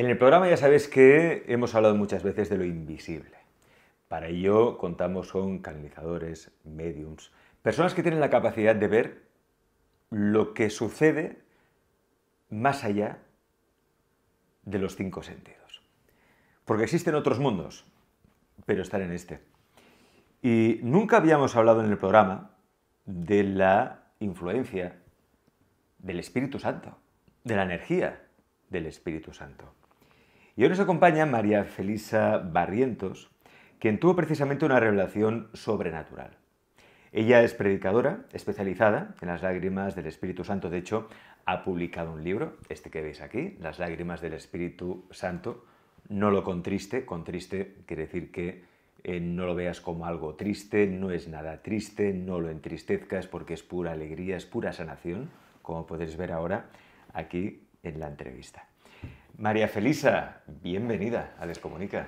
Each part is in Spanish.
En el programa ya sabéis que hemos hablado muchas veces de lo invisible. Para ello contamos con canalizadores, mediums, personas que tienen la capacidad de ver lo que sucede más allá de los cinco sentidos. Porque existen otros mundos, pero están en este. Y nunca habíamos hablado en el programa de la influencia del Espíritu Santo, de la energía del Espíritu Santo. Y hoy nos acompaña María Felisa Barrientos, quien tuvo precisamente una revelación sobrenatural. Ella es predicadora especializada en las lágrimas del Espíritu Santo. De hecho, ha publicado un libro, este que veis aquí, Las lágrimas del Espíritu Santo. No lo contriste, contriste quiere decir que eh, no lo veas como algo triste, no es nada triste, no lo entristezcas porque es pura alegría, es pura sanación, como podéis ver ahora aquí en la entrevista. María Felisa, bienvenida a Les Comunica.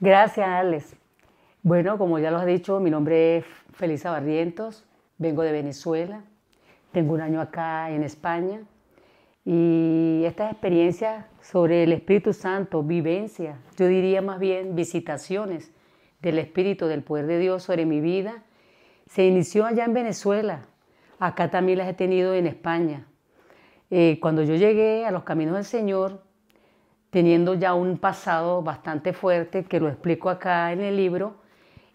Gracias, Alex. Bueno, como ya lo has dicho, mi nombre es Felisa Barrientos, vengo de Venezuela, tengo un año acá en España y estas experiencias sobre el Espíritu Santo, vivencia, yo diría más bien visitaciones del Espíritu, del poder de Dios sobre mi vida, se inició allá en Venezuela. Acá también las he tenido en España. Eh, cuando yo llegué a los caminos del Señor, teniendo ya un pasado bastante fuerte, que lo explico acá en el libro,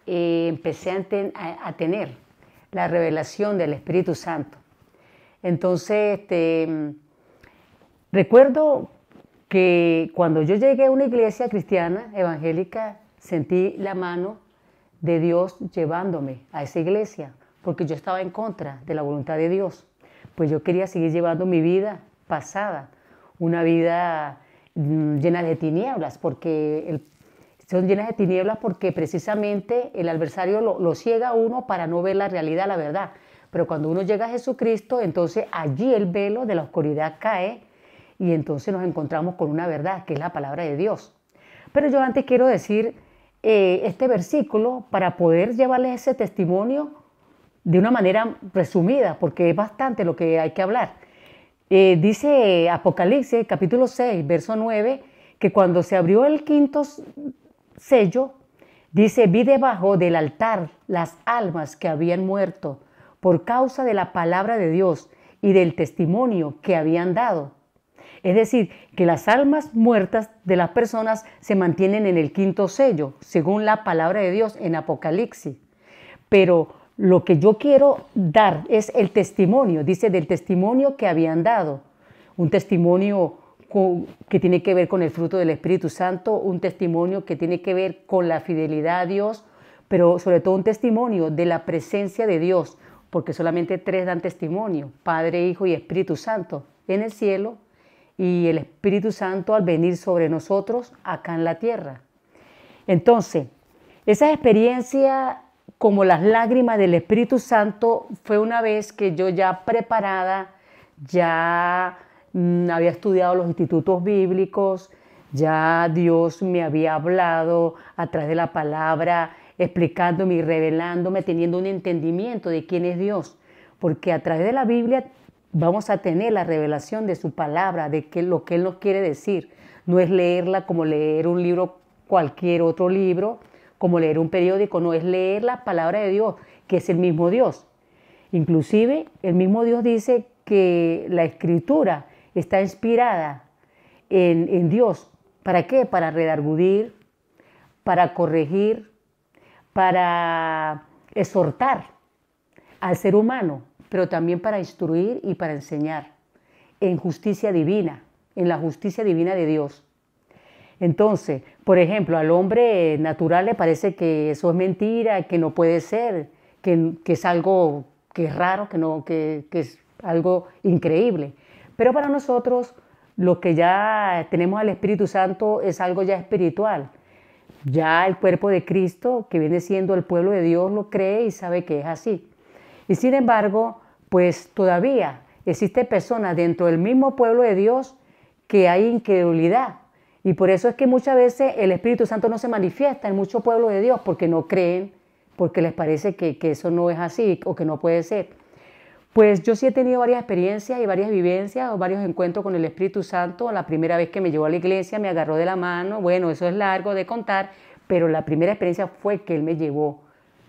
eh, empecé a, tener la revelación del Espíritu Santo. Entonces, este, recuerdo que cuando yo llegué a una iglesia cristiana evangélica, sentí la mano de Dios llevándome a esa iglesia, porque yo estaba en contra de la voluntad de Dios. Pues yo quería seguir llevando mi vida pasada, una vida Mm, llenas de tinieblas, porque son llenas de tinieblas porque precisamente el adversario lo, ciega a uno para no ver la realidad, la verdad. Pero cuando uno llega a Jesucristo, entonces allí el velo de la oscuridad cae y entonces nos encontramos con una verdad, que es la palabra de Dios. Pero yo antes quiero decir eh, este versículo para poder llevarles ese testimonio de una manera resumida, porque es bastante lo que hay que hablar. Eh, dice Apocalipsis, capítulo 6, verso 9, que cuando se abrió el quinto sello, dice, vi debajo del altar las almas que habían muerto por causa de la palabra de Dios y del testimonio que habían dado. Es decir, que las almas muertas de las personas se mantienen en el quinto sello, según la palabra de Dios en Apocalipsis. Pero lo que yo quiero dar es el testimonio, dice, del testimonio que habían dado. Un testimonio que tiene que ver con el fruto del Espíritu Santo, un testimonio que tiene que ver con la fidelidad a Dios, pero sobre todo un testimonio de la presencia de Dios, porque solamente tres dan testimonio, Padre, Hijo y Espíritu Santo, en el cielo y el Espíritu Santo al venir sobre nosotros acá en la tierra. Entonces, esa experiencia como las lágrimas del Espíritu Santo fue una vez que yo ya preparada, ya mm, había estudiado los institutos bíblicos, ya Dios me había hablado a través de la palabra, explicándome y revelándome, teniendo un entendimiento de quién es Dios, porque a través de la Biblia vamos a tener la revelación de su palabra, de que lo que Él nos quiere decir. No es leerla como leer un libro, cualquier otro libro, como leer un periódico, no es leer la palabra de Dios, que es el mismo Dios. Inclusive el mismo Dios dice que la escritura está inspirada en, Dios. ¿Para qué? Para redargudir, para corregir, para exhortar al ser humano, pero también para instruir y para enseñar en justicia divina, en la justicia divina de Dios. Entonces, por ejemplo, al hombre natural le parece que eso es mentira, que no puede ser, que, es algo que es raro, que, no, es algo increíble. Pero para nosotros, lo que ya tenemos al Espíritu Santo es algo ya espiritual. Ya el cuerpo de Cristo, que viene siendo el pueblo de Dios, lo cree y sabe que es así. Y sin embargo, pues todavía existe personas dentro del mismo pueblo de Dios que hay incredulidad y por eso es que muchas veces el Espíritu Santo no se manifiesta en muchos pueblos de Dios porque no creen, porque les parece que, que eso no es así o que no puede ser. Pues yo sí he tenido varias experiencias y varias vivencias o varios encuentros con el Espíritu Santo. La primera vez que me llevó a la iglesia me agarró de la mano. Bueno, eso es largo de contar, pero la primera experiencia fue que Él me llevó.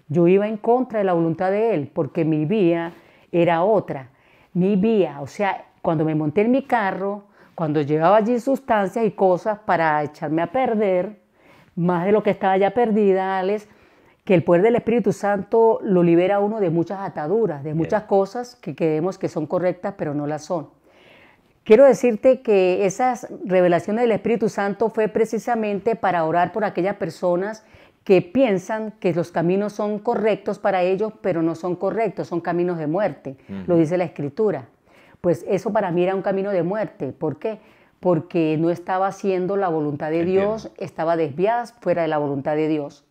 Yo iba en contra de la voluntad de Él porque mi vía era otra. Mi vía, o sea, cuando me monté en mi carro, cuando llevaba allí sustancias y cosas para echarme a perder, más de lo que estaba ya perdida, Alex, que el poder del Espíritu Santo lo libera uno de muchas ataduras, de muchas cosas que creemos que son correctas, pero no las son. Quiero decirte que esas revelaciones del Espíritu Santo fue precisamente para orar por aquellas personas que piensan que los caminos son correctos para ellos, pero no son correctos, son caminos de muerte, lo dice la Escritura pues eso para mí era un camino de muerte. ¿Por qué? Porque no estaba haciendo la voluntad de Dios, estaba desviada fuera de la voluntad de Dios.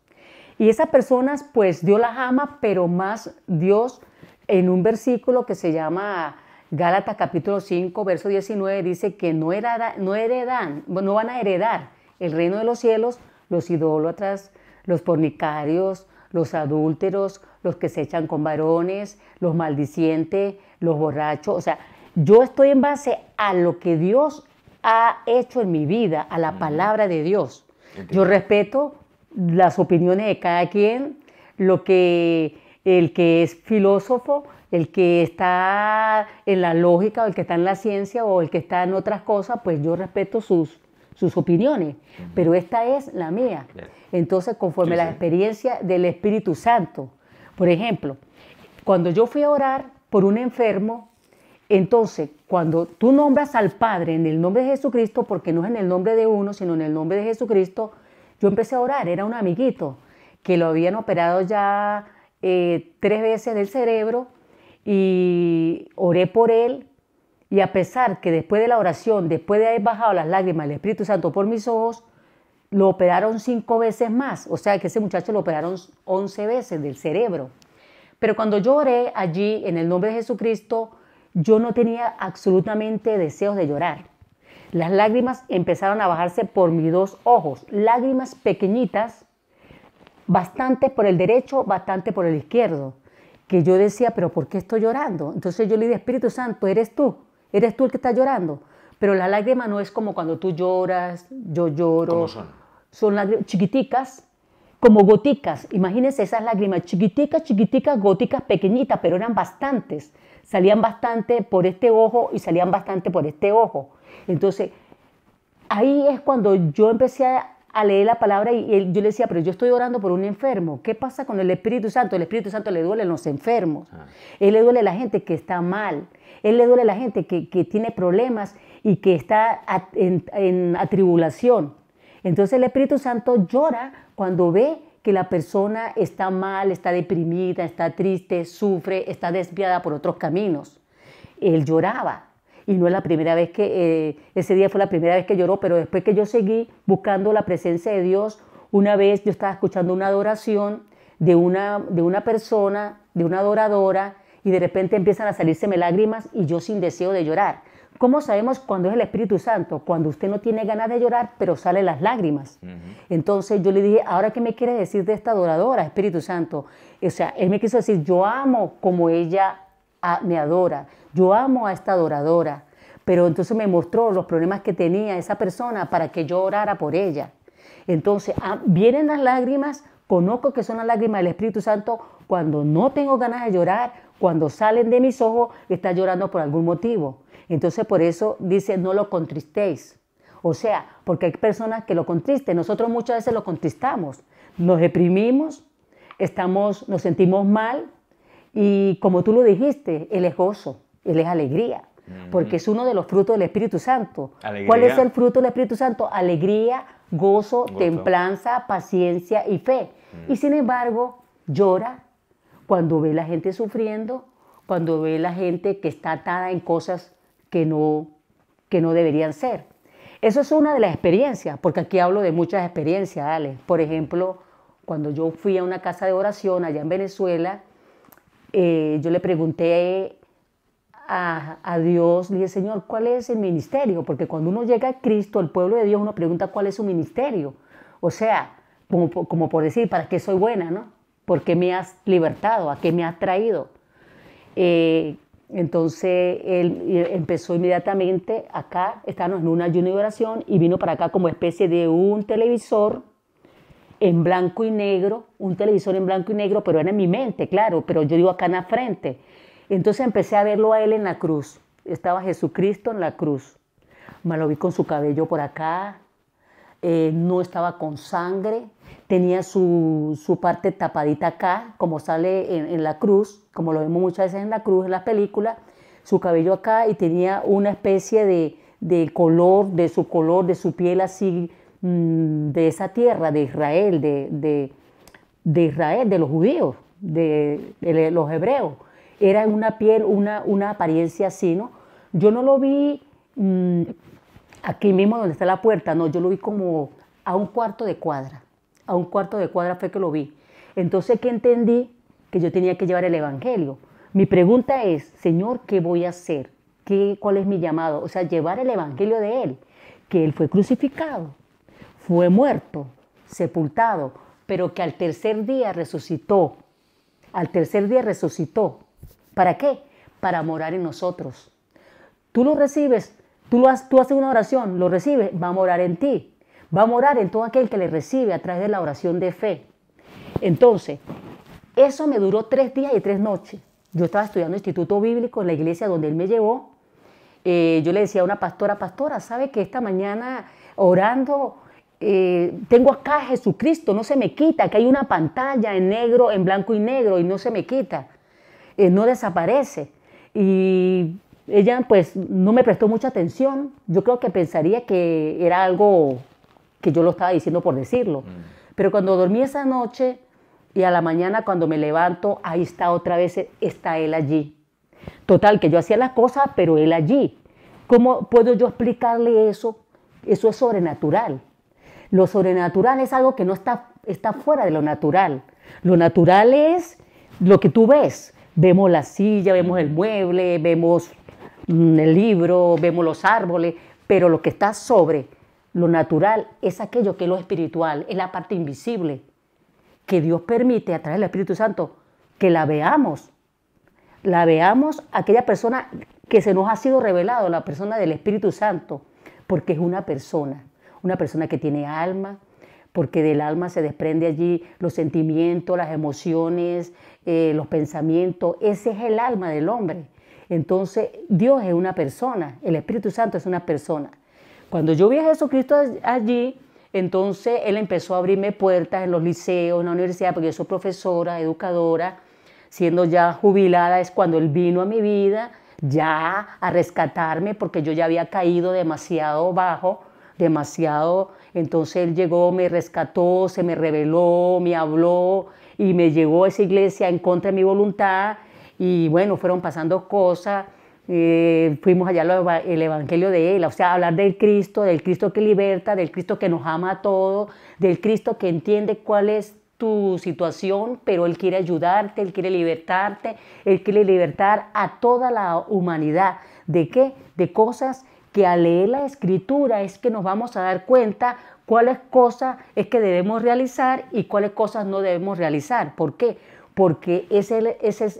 Y esas personas, pues Dios las ama, pero más Dios en un versículo que se llama Gálatas capítulo 5, verso 19, dice que no, era, no, heredan, no van a heredar el reino de los cielos los idólatras, los fornicarios los adúlteros, los que se echan con varones, los maldicientes, los borrachos, o sea, yo estoy en base a lo que Dios ha hecho en mi vida, a la palabra de Dios. Yo respeto las opiniones de cada quien, lo que el que es filósofo, el que está en la lógica o el que está en la ciencia o el que está en otras cosas, pues yo respeto sus, sus opiniones, pero esta es la mía. Entonces, conforme la experiencia del Espíritu Santo, por ejemplo, cuando yo fui a orar por un enfermo, entonces, cuando tú nombras al Padre en el nombre de Jesucristo, porque no es en el nombre de uno, sino en el nombre de Jesucristo, yo empecé a orar, era un amiguito que lo habían operado ya eh, tres veces del cerebro y oré por él. Y a pesar que después de la oración, después de haber bajado las lágrimas del Espíritu Santo por mis ojos, lo operaron cinco veces más. O sea que ese muchacho lo operaron once veces del cerebro. Pero cuando yo oré allí en el nombre de Jesucristo, yo no tenía absolutamente deseos de llorar. Las lágrimas empezaron a bajarse por mis dos ojos, lágrimas pequeñitas, bastante por el derecho, bastante por el izquierdo, que yo decía, pero ¿por qué estoy llorando? Entonces yo le dije, Espíritu Santo, eres tú, eres tú el que está llorando. Pero la lágrima no es como cuando tú lloras, yo lloro. son? Son lágrimas chiquiticas, como goticas. Imagínense esas lágrimas, chiquiticas, chiquiticas, goticas pequeñitas, pero eran bastantes salían bastante por este ojo y salían bastante por este ojo. Entonces, ahí es cuando yo empecé a, leer la palabra y yo le decía, pero yo estoy orando por un enfermo. ¿Qué pasa con el Espíritu Santo? El Espíritu Santo le duele a los enfermos. Ah. Él le duele a la gente que está mal. Él le duele a la gente que, tiene problemas y que está en atribulación. Entonces el Espíritu Santo llora cuando ve que la persona está mal, está deprimida, está triste, sufre, está desviada por otros caminos. Él lloraba. Y no es la primera vez que, eh, ese día fue la primera vez que lloró, pero después que yo seguí buscando la presencia de Dios, una vez yo estaba escuchando una adoración de una, de una persona, de una adoradora, y de repente empiezan a salírseme lágrimas y yo sin deseo de llorar. ¿Cómo sabemos cuando es el Espíritu Santo? Cuando usted no tiene ganas de llorar, pero salen las lágrimas. Entonces yo le dije, ¿ahora qué me quiere decir de esta adoradora, Espíritu Santo? O sea, él me quiso decir, yo amo como ella ah, me adora, yo amo a esta adoradora. Pero entonces me mostró los problemas que tenía esa persona para que yo orara por ella. Entonces ah, vienen las lágrimas, conozco que son las lágrimas del Espíritu Santo cuando no tengo ganas de llorar, cuando salen de mis ojos, está llorando por algún motivo entonces por eso dice, no lo contristéis. O sea, porque hay personas que lo contristen. Nosotros muchas veces lo contristamos, nos deprimimos, estamos, nos sentimos mal y como tú lo dijiste, Él es gozo, Él es alegría, porque es uno de los frutos del Espíritu Santo. ¿Cuál es el fruto del Espíritu Santo? Alegría, gozo, templanza, paciencia y fe. Y sin embargo, llora cuando ve la gente sufriendo, cuando ve la gente que está atada en cosas que no, que no deberían ser. Eso es una de las experiencias, porque aquí hablo de muchas experiencias, Ale. Por ejemplo, cuando yo fui a una casa de oración allá en Venezuela, eh, yo le pregunté a, Dios, le dije, Señor, ¿cuál es el ministerio? Porque cuando uno llega a Cristo, el pueblo de Dios, uno pregunta cuál es su ministerio. O sea, como, por decir, ¿para qué soy buena? ¿no? ¿Por qué me has libertado? ¿A qué me has traído? Eh, entonces él empezó inmediatamente acá, estábamos en una ayuno y oración, y vino para acá como especie de un televisor en blanco y negro, un televisor en blanco y negro, pero era en mi mente, claro, pero yo digo acá en la frente. Entonces empecé a verlo a él en la cruz, estaba Jesucristo en la cruz. Me lo vi con su cabello por acá, eh, no estaba con sangre, tenía su, parte tapadita acá, como sale en, la cruz, como lo vemos muchas veces en la cruz, en las películas, su cabello acá y tenía una especie de, color, de su color, de su piel así, mm, de esa tierra, de Israel, de, Israel, de los judíos, de, los hebreos. Era una piel, una, una apariencia así, ¿no? Yo no lo vi mm, aquí mismo donde está la puerta, no, yo lo vi como a un cuarto de cuadra a un cuarto de cuadra fue que lo vi. Entonces, que entendí? Que yo tenía que llevar el Evangelio. Mi pregunta es, Señor, ¿qué voy a hacer? ¿Qué, ¿Cuál es mi llamado? O sea, llevar el Evangelio de Él, que Él fue crucificado, fue muerto, sepultado, pero que al tercer día resucitó. Al tercer día resucitó. ¿Para qué? Para morar en nosotros. Tú lo recibes, tú, lo has, tú haces una oración, lo recibes, va a morar en ti va a morar en todo aquel que le recibe a través de la oración de fe. Entonces, eso me duró tres días y tres noches. Yo estaba estudiando instituto bíblico en la iglesia donde él me llevó. Eh, yo le decía a una pastora, pastora, ¿sabe que esta mañana orando eh, tengo acá a Jesucristo, no se me quita, que hay una pantalla en negro, en blanco y negro y no se me quita, eh, no desaparece. Y ella pues no me prestó mucha atención, yo creo que pensaría que era algo que yo lo estaba diciendo por decirlo. Mm. Pero cuando dormí esa noche y a la mañana cuando me levanto, ahí está otra vez, está él allí. Total, que yo hacía las cosas, pero él allí. ¿Cómo puedo yo explicarle eso? Eso es sobrenatural. Lo sobrenatural es algo que no está, está fuera de lo natural. Lo natural es lo que tú ves. Vemos la silla, vemos el mueble, vemos mm, el libro, vemos los árboles, pero lo que está sobre lo natural es aquello que es lo espiritual, es la parte invisible, que Dios permite a través del Espíritu Santo que la veamos. La veamos aquella persona que se nos ha sido revelado, la persona del Espíritu Santo, porque es una persona, una persona que tiene alma, porque del alma se desprende allí los sentimientos, las emociones, eh, los pensamientos, ese es el alma del hombre. Entonces Dios es una persona, el Espíritu Santo es una persona. Cuando yo vi a Jesucristo allí, entonces Él empezó a abrirme puertas en los liceos, en la universidad, porque yo soy profesora, educadora, siendo ya jubilada, es cuando Él vino a mi vida ya a rescatarme, porque yo ya había caído demasiado bajo, demasiado. Entonces Él llegó, me rescató, se me reveló, me habló y me llegó a esa iglesia en contra de mi voluntad. Y bueno, fueron pasando cosas eh, fuimos allá el Evangelio de él, o sea, hablar del Cristo, del Cristo que liberta, del Cristo que nos ama a todos, del Cristo que entiende cuál es tu situación, pero Él quiere ayudarte, Él quiere libertarte, Él quiere libertar a toda la humanidad. ¿De qué? De cosas que al leer la escritura es que nos vamos a dar cuenta cuáles cosas es que debemos realizar y cuáles cosas no debemos realizar. ¿Por qué? porque ese,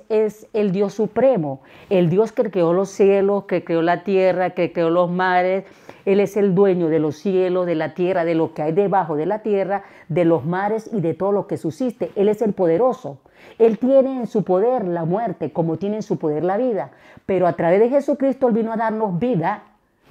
es, el Dios supremo, el Dios que creó los cielos, que creó la tierra, que creó los mares. Él es el dueño de los cielos, de la tierra, de lo que hay debajo de la tierra, de los mares y de todo lo que subsiste. Él es el poderoso. Él tiene en su poder la muerte, como tiene en su poder la vida. Pero a través de Jesucristo Él vino a darnos vida,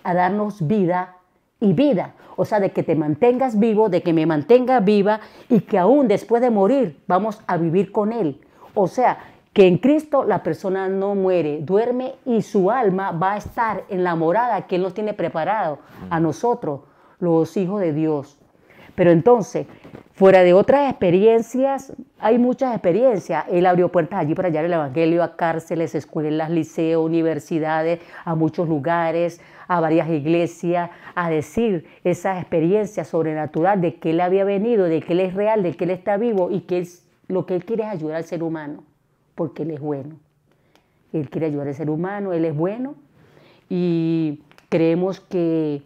a darnos vida y vida. O sea, de que te mantengas vivo, de que me mantenga viva y que aún después de morir vamos a vivir con Él. O sea, que en Cristo la persona no muere, duerme y su alma va a estar en la morada que Él nos tiene preparado a mm. nosotros, los hijos de Dios. Pero entonces, fuera de otras experiencias, hay muchas experiencias. Él abrió puertas allí para hallar el Evangelio a cárceles, escuelas, liceos, universidades, a muchos lugares, a varias iglesias a decir esa experiencia sobrenatural de que Él había venido, de que Él es real, de que Él está vivo y que es lo que Él quiere es ayudar al ser humano, porque Él es bueno. Él quiere ayudar al ser humano, Él es bueno y creemos que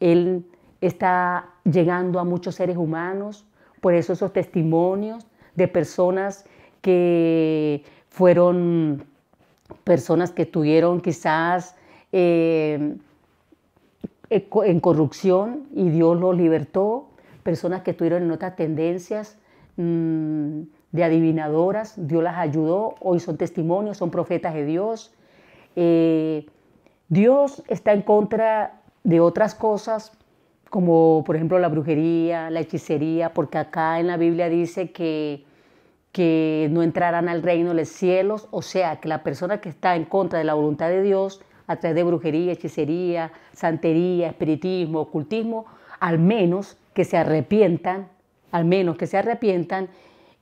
Él está llegando a muchos seres humanos, por eso esos testimonios de personas que fueron personas que tuvieron quizás eh, eh, en corrupción y Dios los libertó, personas que tuvieron en otras tendencias mm, de adivinadoras, Dios las ayudó, hoy son testimonios, son profetas de Dios. Eh, Dios está en contra de otras cosas, como por ejemplo la brujería, la hechicería, porque acá en la Biblia dice que, que no entrarán al reino de los cielos, o sea, que la persona que está en contra de la voluntad de Dios, a través de brujería, hechicería, santería, espiritismo, ocultismo, al menos que se arrepientan, al menos que se arrepientan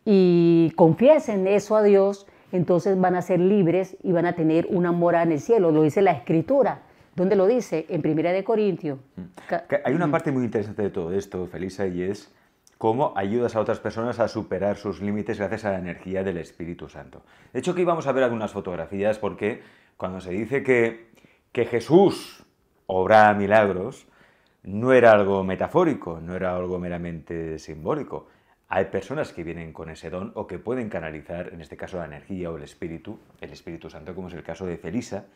y confiesen eso a Dios, entonces van a ser libres y van a tener una morada en el cielo, lo dice la escritura. ¿Dónde lo dice? En Primera de Corintio. Mm. Hay una parte muy interesante de todo esto, Felisa, y es cómo ayudas a otras personas a superar sus límites gracias a la energía del Espíritu Santo. De hecho, aquí vamos a ver algunas fotografías porque cuando se dice que que Jesús obraba milagros no era algo metafórico, no era algo meramente simbólico. Hay personas que vienen con ese don o que pueden canalizar, en este caso, la energía o el espíritu, el Espíritu Santo, como es el caso de Felisa.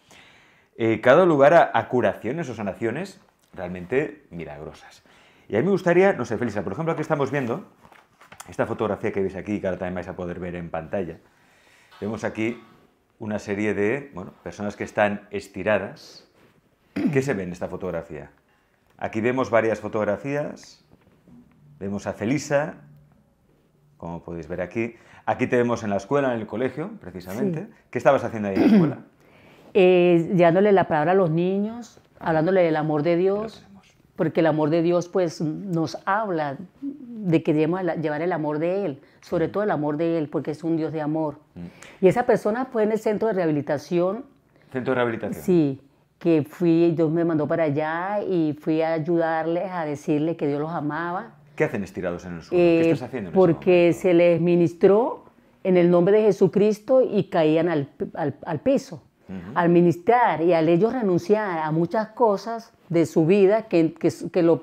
Eh, cada lugar a, curaciones o sanaciones realmente milagrosas. Y a mí me gustaría, no sé, Felisa, por ejemplo, aquí estamos viendo esta fotografía que veis aquí, que ahora también vais a poder ver en pantalla. Vemos aquí una serie de bueno, personas que están estiradas. ¿Qué se ve en esta fotografía? Aquí vemos varias fotografías. Vemos a Felisa, como podéis ver aquí. Aquí te vemos en la escuela, en el colegio, precisamente. ¿Qué estabas haciendo ahí en la escuela? Eh, dándole la palabra a los niños, hablándole del amor de Dios porque el amor de Dios pues nos habla de que debemos llevar el amor de Él, sobre todo el amor de Él, porque es un Dios de amor. Mm. Y esa persona fue en el centro de rehabilitación. Centro de rehabilitación. Sí, que fui, Dios me mandó para allá y fui a ayudarles, a decirle que Dios los amaba. ¿Qué hacen estirados en el suelo? ¿Qué eh, estás haciendo? porque se les ministró en el nombre de Jesucristo y caían al, al, al piso al ministrar y al ellos renunciar a muchas cosas de su vida que, lo,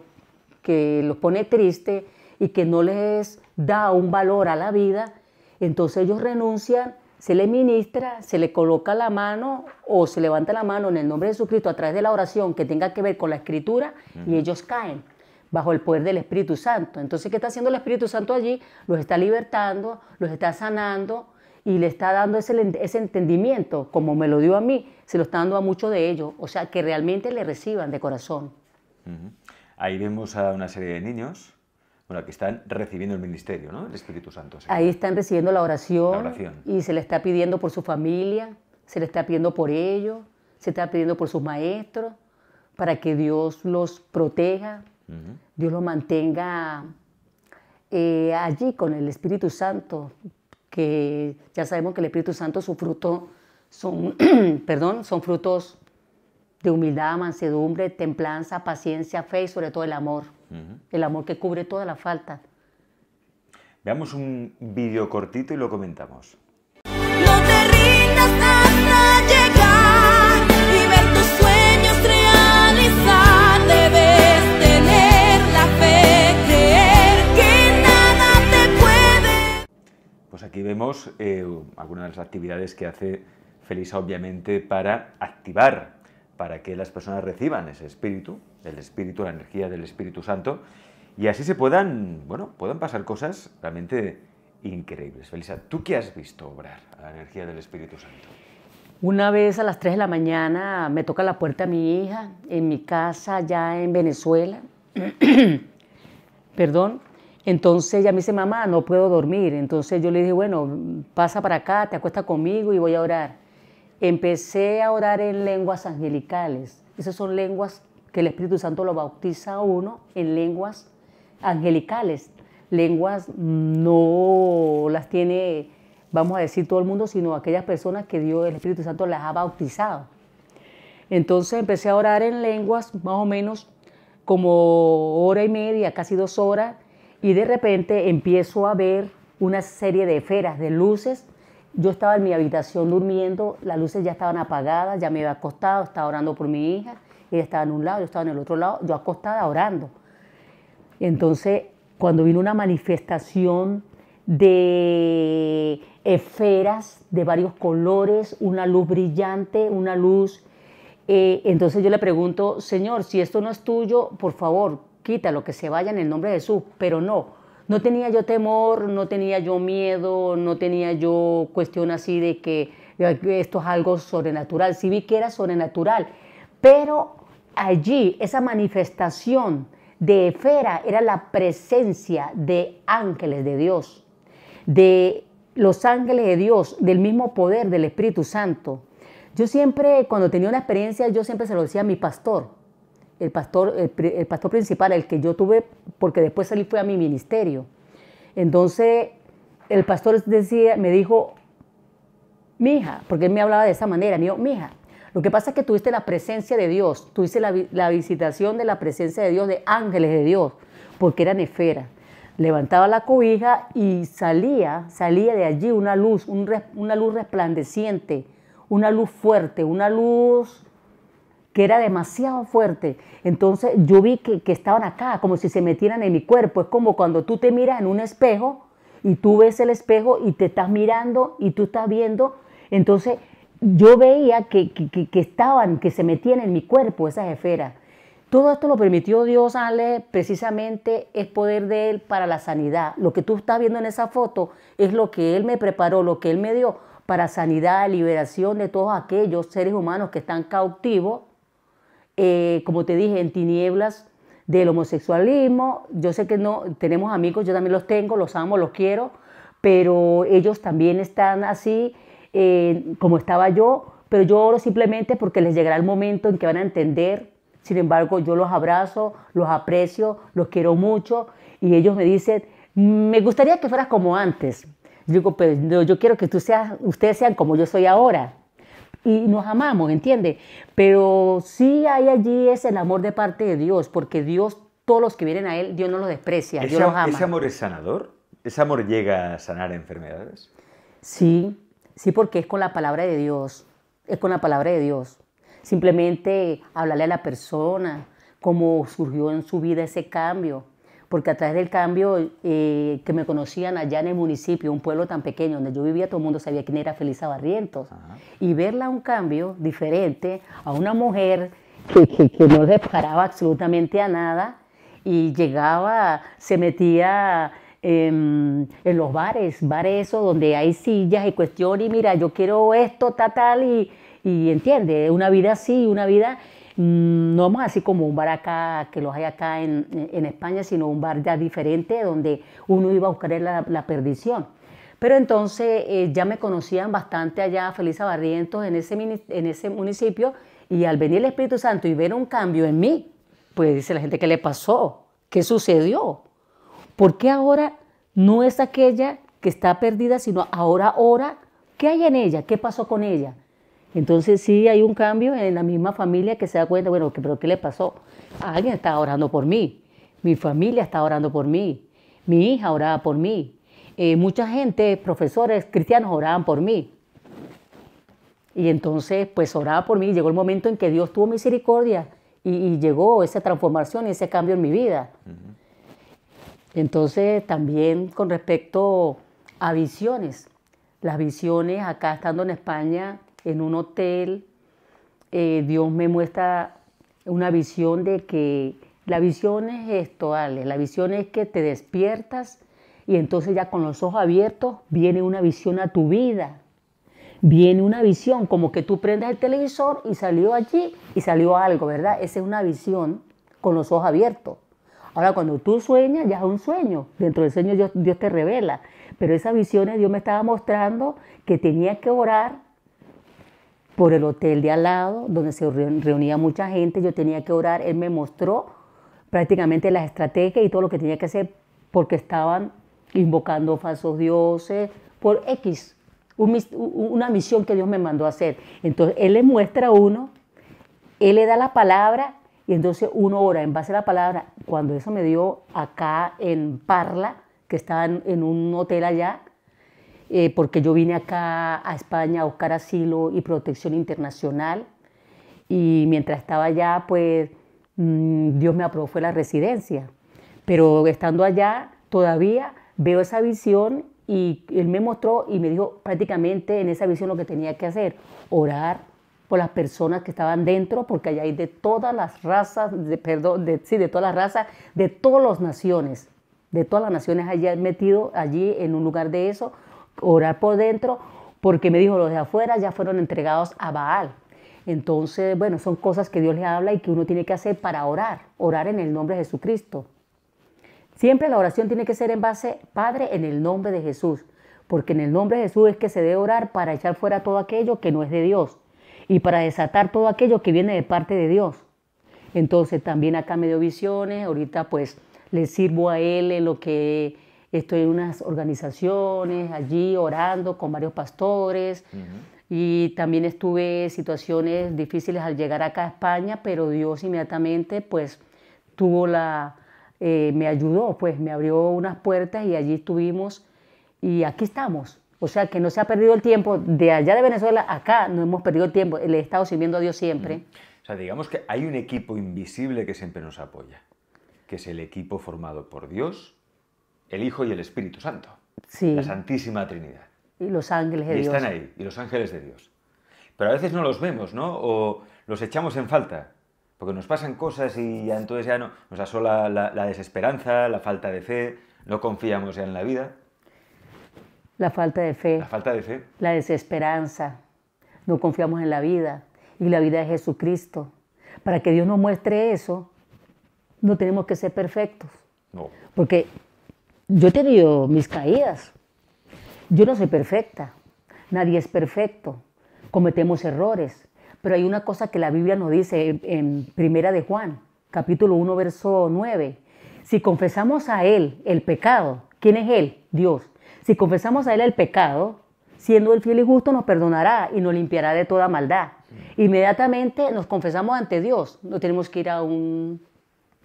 que los pone triste y que no les da un valor a la vida, entonces ellos renuncian, se le ministra, se le coloca la mano o se levanta la mano en el nombre de Jesucristo a través de la oración que tenga que ver con la escritura y ellos caen bajo el poder del Espíritu Santo. Entonces, ¿qué está haciendo el Espíritu Santo allí? Los está libertando, los está sanando, y le está dando ese, entendimiento, como me lo dio a mí, se lo está dando a muchos de ellos, o sea, que realmente le reciban de corazón. Ahí vemos a una serie de niños bueno, que están recibiendo el ministerio, ¿no? El Espíritu Santo. Ahí están recibiendo la oración, y se le está pidiendo por su familia, se le está pidiendo por ellos, se está pidiendo por sus maestros, para que Dios los proteja, Dios los mantenga eh, allí con el Espíritu Santo, que ya sabemos que el Espíritu Santo, su fruto, son, perdón, son frutos de humildad, mansedumbre, templanza, paciencia, fe y sobre todo el amor. El amor que cubre toda la falta. Veamos un vídeo cortito y lo comentamos. Pues aquí vemos eh, algunas de las actividades que hace Felisa, obviamente, para activar, para que las personas reciban ese espíritu, el espíritu, la energía del Espíritu Santo, y así se puedan, bueno, puedan pasar cosas realmente increíbles. Felisa, ¿tú qué has visto obrar a la energía del Espíritu Santo? Una vez a las 3 de la mañana me toca la puerta a mi hija en mi casa ya en Venezuela. Perdón, entonces ella me dice, mamá, no puedo dormir. Entonces yo le dije, bueno, pasa para acá, te acuesta conmigo y voy a orar. Empecé a orar en lenguas angelicales. Esas son lenguas que el Espíritu Santo lo bautiza a uno en lenguas angelicales. Lenguas no las tiene, vamos a decir, todo el mundo, sino aquellas personas que Dios, el Espíritu Santo, las ha bautizado. Entonces empecé a orar en lenguas más o menos como hora y media, casi dos horas y de repente empiezo a ver una serie de esferas, de luces. Yo estaba en mi habitación durmiendo, las luces ya estaban apagadas, ya me había acostado, estaba orando por mi hija, ella estaba en un lado, yo estaba en el otro lado, yo acostada orando. Entonces, cuando vino una manifestación de esferas de varios colores, una luz brillante, una luz... Eh, entonces yo le pregunto, Señor, si esto no es tuyo, por favor, Quita lo que se vaya en el nombre de Jesús, pero no. No tenía yo temor, no tenía yo miedo, no tenía yo cuestión así de que esto es algo sobrenatural. Sí vi que era sobrenatural, pero allí esa manifestación de esfera era la presencia de ángeles de Dios, de los ángeles de Dios, del mismo poder del Espíritu Santo. Yo siempre, cuando tenía una experiencia, yo siempre se lo decía a mi pastor el pastor, el, pastor principal, el que yo tuve, porque después salí fue a mi ministerio. Entonces, el pastor decía, me dijo, mija, porque él me hablaba de esa manera, me dijo, mija, lo que pasa es que tuviste la presencia de Dios, tuviste la, la visitación de la presencia de Dios, de ángeles de Dios, porque eran nefera Levantaba la cobija y salía, salía de allí una luz, una luz resplandeciente, una luz fuerte, una luz que era demasiado fuerte. Entonces yo vi que, estaban acá, como si se metieran en mi cuerpo. Es como cuando tú te miras en un espejo y tú ves el espejo y te estás mirando y tú estás viendo. Entonces yo veía que, que, que estaban, que se metían en mi cuerpo esas esferas. Todo esto lo permitió Dios, Ale, precisamente es poder de Él para la sanidad. Lo que tú estás viendo en esa foto es lo que Él me preparó, lo que Él me dio para sanidad, liberación de todos aquellos seres humanos que están cautivos eh, como te dije, en tinieblas del homosexualismo. Yo sé que no tenemos amigos, yo también los tengo, los amo, los quiero, pero ellos también están así eh, como estaba yo, pero yo oro simplemente porque les llegará el momento en que van a entender. Sin embargo, yo los abrazo, los aprecio, los quiero mucho y ellos me dicen, me gustaría que fueras como antes. Yo digo, pero pues, yo quiero que tú seas, ustedes sean como yo soy ahora y nos amamos, ¿entiende? Pero sí hay allí ese amor de parte de Dios, porque Dios, todos los que vienen a Él, Dios no los desprecia, Dios ¿Ese amor es sanador? ¿Ese amor llega a sanar enfermedades? Sí, sí, porque es con la palabra de Dios, es con la palabra de Dios. Simplemente hablarle a la persona, cómo surgió en su vida ese cambio, porque a través del cambio eh, que me conocían allá en el municipio, un pueblo tan pequeño donde yo vivía, todo el mundo sabía quién era Felisa Barrientos. Y verla un cambio diferente a una mujer que, no le paraba absolutamente a nada y llegaba, se metía em, en, los bares, bares esos donde hay sillas y cuestiones, y mira, yo quiero esto, tal, tal, y, y entiende, una vida así, una vida Mm, no más así como un bar acá, que los hay acá en, España, sino un bar ya diferente donde uno iba a buscar la, perdición. Pero entonces eh, ya me conocían bastante allá, feliz Barrientos, en ese, en ese municipio, y al venir el Espíritu Santo y ver un cambio en mí, pues dice la gente, ¿qué le pasó? ¿Qué sucedió? ¿Por qué ahora no es aquella que está perdida, sino ahora, ahora, ¿qué hay en ella? ¿Qué pasó con ella? Entonces sí hay un cambio en la misma familia que se da cuenta, bueno, pero ¿qué le pasó? Alguien estaba orando por mí, mi familia estaba orando por mí, mi hija oraba por mí, eh, mucha gente, profesores cristianos oraban por mí. Y entonces pues oraba por mí, llegó el momento en que Dios tuvo misericordia y, y llegó esa transformación y ese cambio en mi vida. Entonces también con respecto a visiones, las visiones acá estando en España, en un hotel, eh, Dios me muestra una visión de que la visión es esto, Ale, la visión es que te despiertas y entonces ya con los ojos abiertos viene una visión a tu vida. Viene una visión, como que tú prendas el televisor y salió allí y salió algo, ¿verdad? Esa es una visión con los ojos abiertos. Ahora, cuando tú sueñas, ya es un sueño. Dentro del sueño Dios, te revela. Pero esas visiones Dios me estaba mostrando que tenía que orar por el hotel de al lado, donde se reunía mucha gente, yo tenía que orar, él me mostró prácticamente las estrategias y todo lo que tenía que hacer porque estaban invocando falsos dioses, por X, una misión que Dios me mandó a hacer. Entonces, Él le muestra a uno, Él le da la palabra y entonces uno ora en base a la palabra. Cuando eso me dio acá en Parla, que estaba en un hotel allá, eh, porque yo vine acá a España a buscar asilo y protección internacional y mientras estaba allá, pues mm, Dios me aprobó fue la residencia. Pero estando allá, todavía veo esa visión y Él me mostró y me dijo prácticamente en esa visión lo que tenía que hacer, orar por las personas que estaban dentro, porque allá hay de todas las razas, de, perdón, sí, de todas las razas, de todas las naciones, de todas las naciones allá metido allí en un lugar de eso, orar por dentro, porque me dijo, los de afuera ya fueron entregados a Baal. Entonces, bueno, son cosas que Dios le habla y que uno tiene que hacer para orar, orar en el nombre de Jesucristo. Siempre la oración tiene que ser en base, Padre, en el nombre de Jesús, porque en el nombre de Jesús es que se debe orar para echar fuera todo aquello que no es de Dios y para desatar todo aquello que viene de parte de Dios. Entonces también acá me dio visiones, ahorita pues le sirvo a Él en lo que estoy en unas organizaciones allí orando con varios pastores. Y también estuve situaciones difíciles al llegar acá a España, pero Dios inmediatamente pues tuvo la, eh, me ayudó, pues me abrió unas puertas y allí estuvimos y aquí estamos. O sea que no se ha perdido el tiempo de allá de Venezuela acá, no hemos perdido el tiempo, le he estado sirviendo a Dios siempre. O sea, digamos que hay un equipo invisible que siempre nos apoya, que es el equipo formado por Dios, el Hijo y el Espíritu Santo. Sí. La Santísima Trinidad. Y los ángeles de y están ahí, y los ángeles de Dios. Pero a veces no los vemos, ¿no? O los echamos en falta, porque nos pasan cosas y ya entonces ya no, nos asola la, la desesperanza, la falta de fe, no confiamos ya en la vida. La falta de fe. La falta de fe. La desesperanza. No confiamos en la vida y la vida de Jesucristo. Para que Dios nos muestre eso, no tenemos que ser perfectos. No. Porque yo he tenido mis caídas. Yo no soy perfecta. Nadie es perfecto. Cometemos errores. Pero hay una cosa que la Biblia nos dice en Primera de Juan, capítulo 1, verso 9. Si confesamos a Él el pecado, ¿quién es Él? Dios. Si confesamos a Él el pecado, siendo Él fiel y justo, nos perdonará y nos limpiará de toda maldad. Inmediatamente nos confesamos ante Dios. No tenemos que ir a un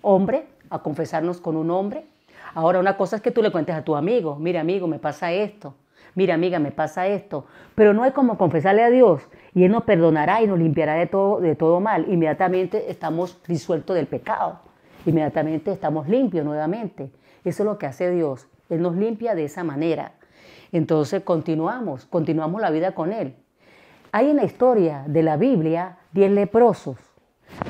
hombre a confesarnos con un hombre, Ahora, una cosa es que tú le cuentes a tu amigo, mira amigo, me pasa esto, mira amiga, me pasa esto, pero no es como confesarle a Dios y Él nos perdonará y nos limpiará de todo, de todo mal. Inmediatamente estamos disueltos del pecado, inmediatamente estamos limpios nuevamente. Eso es lo que hace Dios, Él nos limpia de esa manera. Entonces continuamos, continuamos la vida con Él. Hay en la historia de la Biblia diez leprosos.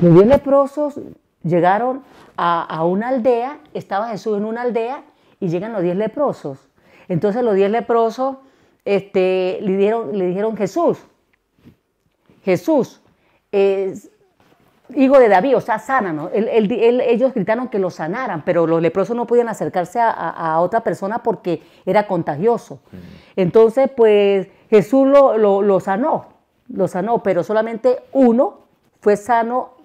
Los diez leprosos Llegaron a, una aldea, estaba Jesús en una aldea y llegan los diez leprosos. Entonces los diez leprosos este, le, le dijeron Jesús, Jesús, es hijo de David, o sea, sánanos. ellos gritaron que lo sanaran, pero los leprosos no podían acercarse a, otra persona porque era contagioso. Mm. Entonces, pues Jesús lo, lo, sanó, lo sanó, pero solamente uno fue sano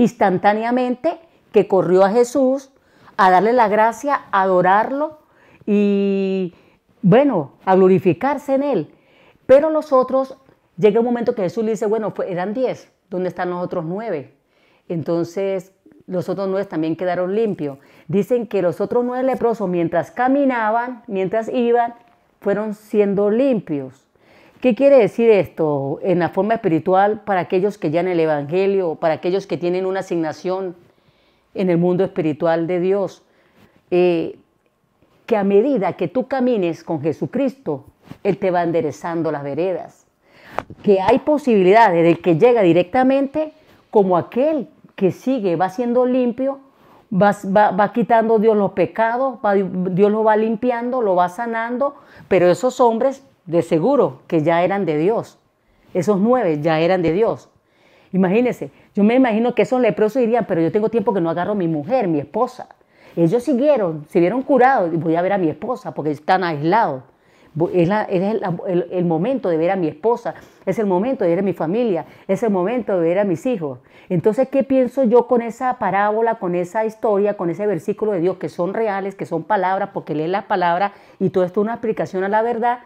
instantáneamente que corrió a Jesús a darle la gracia, a adorarlo y, bueno, a glorificarse en él. Pero los otros, llega un momento que Jesús le dice, bueno, eran diez, ¿dónde están los otros nueve? Entonces, los otros nueve también quedaron limpios. Dicen que los otros nueve leprosos, mientras caminaban, mientras iban, fueron siendo limpios. ¿Qué quiere decir esto en la forma espiritual para aquellos que ya en el Evangelio, para aquellos que tienen una asignación en el mundo espiritual de Dios? Eh, que a medida que tú camines con Jesucristo, Él te va enderezando las veredas. Que hay posibilidades de que llega directamente como aquel que sigue, va siendo limpio, va, quitando Dios los pecados, Dios lo va limpiando, lo va sanando, pero esos hombres de seguro que ya eran de Dios. Esos nueve ya eran de Dios. Imagínense, yo me imagino que esos leprosos dirían, pero yo tengo tiempo que no agarro a mi mujer, mi esposa. Ellos siguieron, se vieron curados, voy a ver a mi esposa porque están aislados. Es, el, momento de ver a mi esposa, es el momento de ver a mi familia, es el momento de ver a mis hijos. Entonces, ¿qué pienso yo con esa parábola, con esa historia, con ese versículo de Dios que son reales, que son palabras, porque lee la palabra y todo esto es una aplicación a la verdad?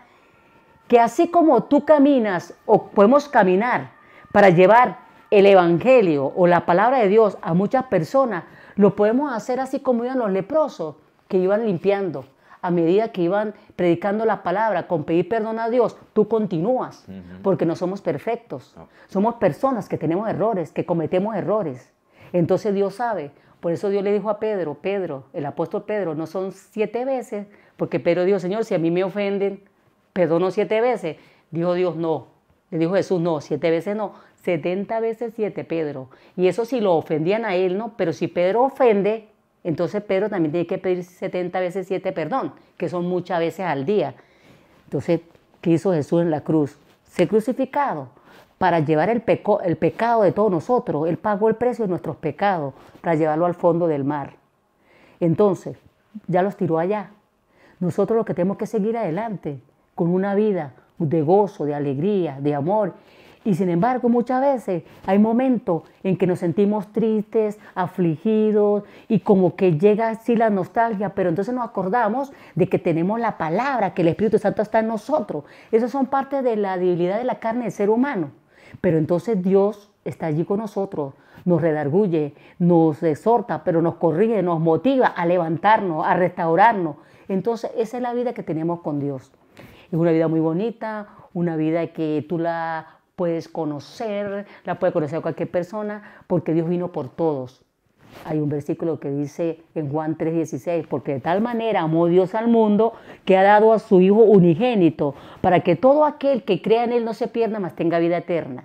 que así como tú caminas o podemos caminar para llevar el Evangelio o la palabra de Dios a muchas personas, lo podemos hacer así como iban los leprosos que iban limpiando. A medida que iban predicando la palabra con pedir perdón a Dios, tú continúas, porque no somos perfectos. Somos personas que tenemos errores, que cometemos errores. Entonces Dios sabe. Por eso Dios le dijo a Pedro, Pedro, el apóstol Pedro, no son siete veces, porque Pedro dijo, Señor, si a mí me ofenden, no siete veces. Dijo Dios, no. Le dijo Jesús, no, siete veces no. Setenta veces siete, Pedro. Y eso si lo ofendían a él, no. Pero si Pedro ofende, entonces Pedro también tiene que pedir setenta veces siete perdón, que son muchas veces al día. Entonces, ¿qué hizo Jesús en la cruz? Se crucificado para llevar el, el pecado de todos nosotros. Él pagó el precio de nuestros pecados para llevarlo al fondo del mar. Entonces, ya los tiró allá. Nosotros lo que tenemos que seguir adelante con una vida de gozo, de alegría, de amor. Y sin embargo, muchas veces hay momentos en que nos sentimos tristes, afligidos y como que llega así la nostalgia, pero entonces nos acordamos de que tenemos la palabra, que el Espíritu Santo está en nosotros. Esas son parte de la debilidad de la carne del ser humano. Pero entonces Dios está allí con nosotros, nos redarguye, nos exhorta, pero nos corrige, nos motiva a levantarnos, a restaurarnos. Entonces esa es la vida que tenemos con Dios es una vida muy bonita, una vida que tú la puedes conocer, la puede conocer cualquier persona, porque Dios vino por todos. Hay un versículo que dice en Juan 3:16, porque de tal manera amó Dios al mundo que ha dado a su Hijo unigénito, para que todo aquel que crea en Él no se pierda, mas tenga vida eterna.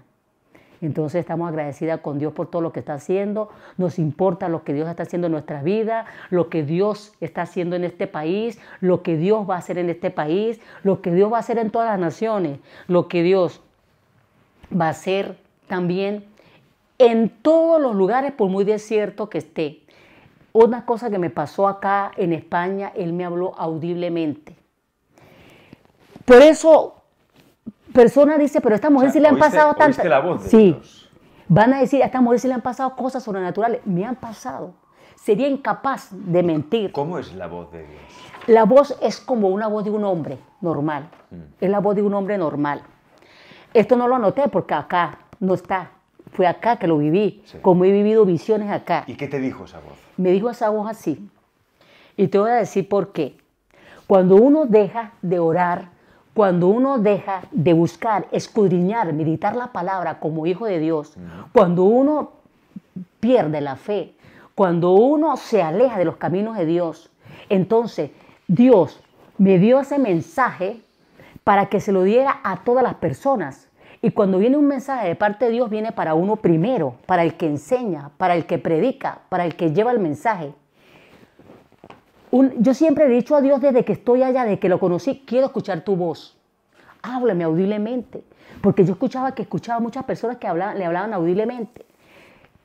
Entonces estamos agradecidas con Dios por todo lo que está haciendo, nos importa lo que Dios está haciendo en nuestra vida, lo que Dios está haciendo en este país, lo que Dios va a hacer en este país, lo que Dios va a hacer en todas las naciones, lo que Dios va a hacer también en todos los lugares, por muy desierto que esté. Una cosa que me pasó acá en España, él me habló audiblemente. Por eso persona dice, pero a esta mujer sí le han pasado tantas... la voz de sí. Dios. Van a decir, a esta mujer sí le han pasado cosas sobrenaturales. Me han pasado. Sería incapaz de mentir. ¿Cómo es la voz de Dios? La voz es como una voz de un hombre normal. Mm. Es la voz de un hombre normal. Esto no lo anoté porque acá no está. Fue acá que lo viví, como he vivido visiones acá. ¿Y qué te dijo esa voz? Me dijo esa voz así. Y te voy a decir por qué. Cuando uno deja de orar, cuando uno deja de buscar, escudriñar, meditar la palabra como hijo de Dios, cuando uno pierde la fe, cuando uno se aleja de los caminos de Dios, entonces Dios me dio ese mensaje para que se lo diera a todas las personas. Y cuando viene un mensaje de parte de Dios, viene para uno primero, para el que enseña, para el que predica, para el que lleva el mensaje yo siempre he dicho a Dios desde que estoy allá, desde que lo conocí, quiero escuchar tu voz. Háblame audiblemente. Porque yo escuchaba que escuchaba muchas personas que hablaban, le hablaban audiblemente.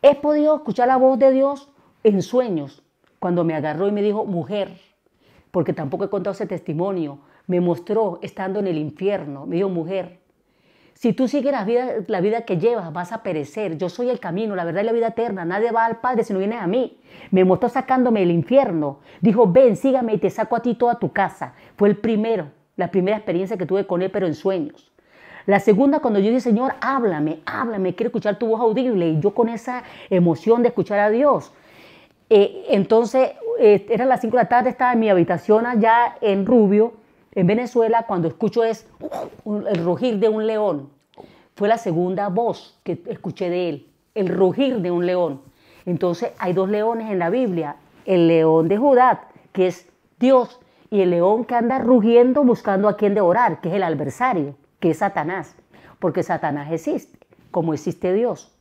He podido escuchar la voz de Dios en sueños, cuando me agarró y me dijo, mujer, porque tampoco he contado ese testimonio, me mostró estando en el infierno, me dijo, mujer, si tú sigues la vida, que llevas, vas a perecer. Yo soy el camino, la verdad y la vida eterna. Nadie va al Padre si no viene a mí. Me mostró sacándome del infierno. Dijo, ven, sígame y te saco a ti toda tu casa. Fue el primero, la primera experiencia que tuve con él, pero en sueños. La segunda, cuando yo dije, Señor, háblame, háblame, quiero escuchar tu voz audible. Y yo con esa emoción de escuchar a Dios. Eh, entonces, era eh, eran las 5 de la tarde, estaba en mi habitación allá en Rubio en Venezuela, cuando escucho es uh, el rugir de un león. Fue la segunda voz que escuché de él, el rugir de un león. Entonces hay dos leones en la Biblia, el león de Judá, que es Dios, y el león que anda rugiendo buscando a quien devorar, que es el adversario, que es Satanás, porque Satanás existe, como existe Dios.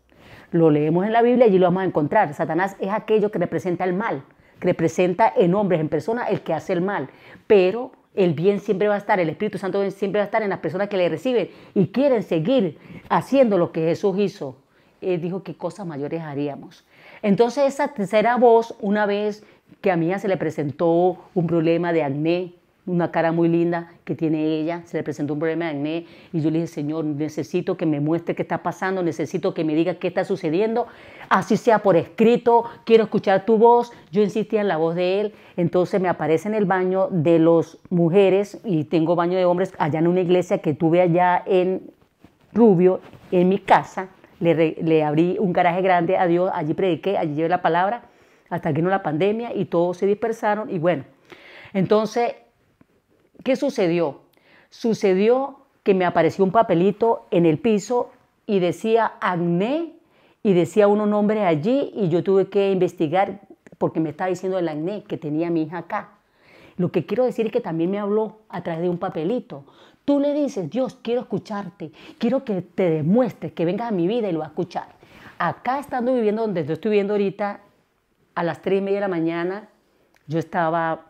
Lo leemos en la Biblia y lo vamos a encontrar. Satanás es aquello que representa el mal, que representa en hombres, en personas, el que hace el mal, pero el bien siempre va a estar, el Espíritu Santo siempre va a estar en las personas que le reciben y quieren seguir haciendo lo que Jesús hizo. Él dijo que cosas mayores haríamos. Entonces esa tercera voz, una vez que a mí se le presentó un problema de acné, una cara muy linda que tiene ella, se le presentó un problema de acné y yo le dije, Señor, necesito que me muestre qué está pasando, necesito que me diga qué está sucediendo así sea por escrito, quiero escuchar tu voz. Yo insistía en la voz de él, entonces me aparece en el baño de las mujeres y tengo baño de hombres allá en una iglesia que tuve allá en Rubio, en mi casa. Le, abrí un garaje grande a Dios, allí prediqué, allí llevé la palabra, hasta que no la pandemia y todos se dispersaron y bueno. Entonces, ¿qué sucedió? Sucedió que me apareció un papelito en el piso y decía Agné y decía uno nombre allí y yo tuve que investigar porque me estaba diciendo el acné que tenía mi hija acá. Lo que quiero decir es que también me habló a través de un papelito. Tú le dices, Dios, quiero escucharte, quiero que te demuestres, que vengas a mi vida y lo va a escuchar. Acá estando viviendo donde yo estoy viviendo ahorita, a las tres y media de la mañana, yo estaba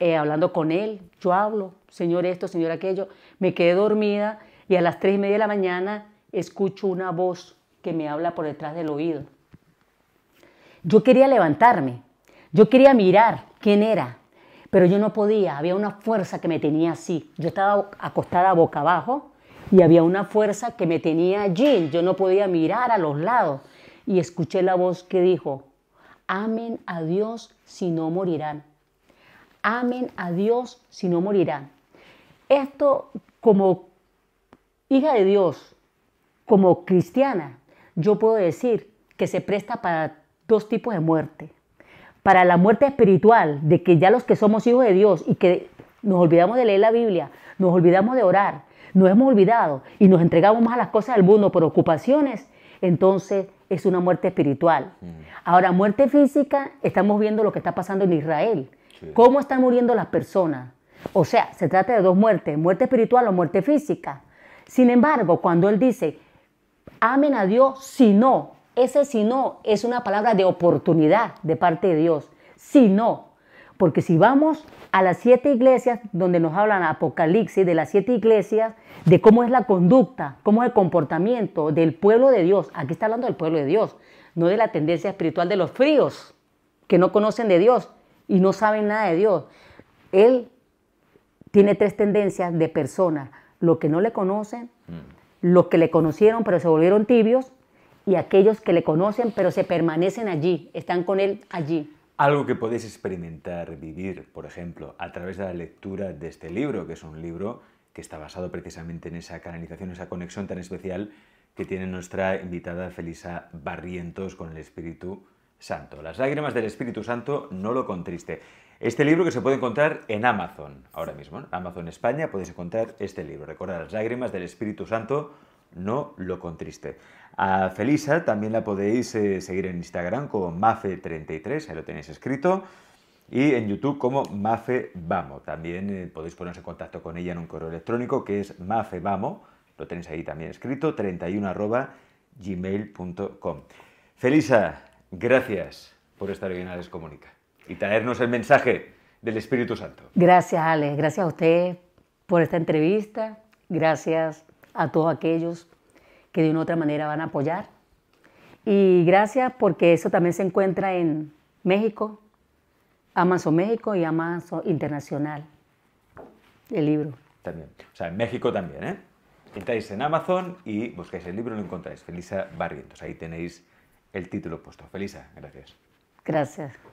eh, hablando con él, yo hablo, señor esto, señor aquello, me quedé dormida y a las tres y media de la mañana escucho una voz me habla por detrás del oído. Yo quería levantarme, yo quería mirar quién era, pero yo no podía, había una fuerza que me tenía así. Yo estaba acostada boca abajo y había una fuerza que me tenía allí, yo no podía mirar a los lados. Y escuché la voz que dijo, amen a Dios si no morirán. Amen a Dios si no morirán. Esto como hija de Dios, como cristiana, yo puedo decir que se presta para dos tipos de muerte. Para la muerte espiritual, de que ya los que somos hijos de Dios y que nos olvidamos de leer la Biblia, nos olvidamos de orar, nos hemos olvidado y nos entregamos más a las cosas del mundo por ocupaciones, entonces es una muerte espiritual. Mm. Ahora, muerte física, estamos viendo lo que está pasando en Israel. ¿Cómo están muriendo las personas? O sea, se trata de dos muertes, muerte espiritual o muerte física. Sin embargo, cuando él dice, amen a Dios si no. Ese si no es una palabra de oportunidad de parte de Dios. Si no. Porque si vamos a las siete iglesias, donde nos hablan Apocalipsis, de las siete iglesias, de cómo es la conducta, cómo es el comportamiento del pueblo de Dios. Aquí está hablando del pueblo de Dios, no de la tendencia espiritual de los fríos, que no conocen de Dios y no saben nada de Dios. Él tiene tres tendencias de personas, Lo que no le conocen, mm los que le conocieron pero se volvieron tibios y aquellos que le conocen pero se permanecen allí, están con él allí. Algo que podéis experimentar, vivir, por ejemplo, a través de la lectura de este libro, que es un libro que está basado precisamente en esa canalización, esa conexión tan especial que tiene nuestra invitada Felisa Barrientos con el Espíritu Santo. Las lágrimas del Espíritu Santo no lo contriste. Este libro que se puede encontrar en Amazon ahora mismo. en Amazon España podéis encontrar este libro. Recordar las lágrimas del Espíritu Santo, no lo contriste. A Felisa también la podéis eh, seguir en Instagram como Mafe33, ahí lo tenéis escrito. Y en YouTube como Mafe También eh, podéis poneros en contacto con ella en un correo electrónico que es mafevamo, lo tenéis ahí también escrito, 31 gmail.com. Felisa, gracias por estar bien en descomunicar. Comunica y traernos el mensaje del Espíritu Santo. Gracias, Alex. Gracias a usted por esta entrevista. Gracias a todos aquellos que de una u otra manera van a apoyar. Y gracias porque eso también se encuentra en México, Amazon México y Amazon Internacional, el libro. También. O sea, en México también, ¿eh? Entráis en Amazon y buscáis el libro y lo encontráis. Felisa Barrientos. Ahí tenéis el título puesto. Felisa, gracias. Gracias.